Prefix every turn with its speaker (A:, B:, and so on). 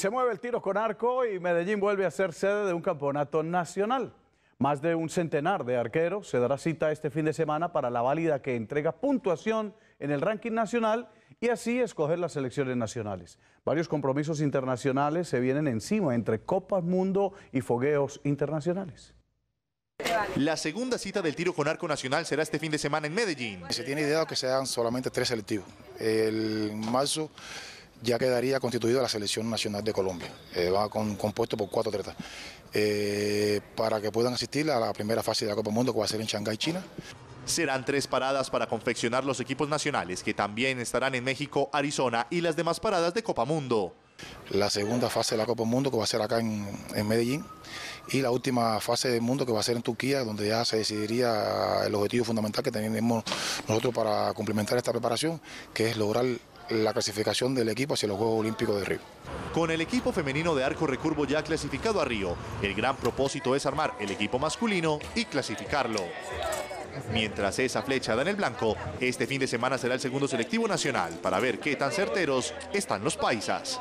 A: Se mueve el tiro con arco y Medellín vuelve a ser sede de un campeonato nacional. Más de un centenar de arqueros se dará cita este fin de semana para la válida que entrega puntuación en el ranking nacional y así escoger las selecciones nacionales. Varios compromisos internacionales se vienen encima entre Copas Mundo y fogueos internacionales.
B: La segunda cita del tiro con arco nacional será este fin de semana en Medellín.
C: Se tiene idea que sean solamente tres selectivos. El marzo ya quedaría constituida la Selección Nacional de Colombia. Eh, va compuesto por cuatro atletas. Eh, para que puedan asistir a la primera fase de la Copa Mundo que va a ser en Shanghái, China.
B: Serán tres paradas para confeccionar los equipos nacionales que también estarán en México, Arizona
C: y las demás paradas de Copa Mundo. La segunda fase de la Copa Mundo que va a ser acá en, Medellín y la última fase del mundo que va a ser en Turquía, donde ya se decidiría el objetivo fundamental que tenemos nosotros para complementar esta preparación, que es lograr la clasificación del equipo hacia los Juegos Olímpicos de Río.
B: Con el equipo femenino de arco recurvo ya clasificado a Río, el gran propósito es armar el equipo masculino y clasificarlo. Mientras esa flecha da en el blanco, este fin de semana será el segundo selectivo nacional para ver qué tan certeros están los paisas.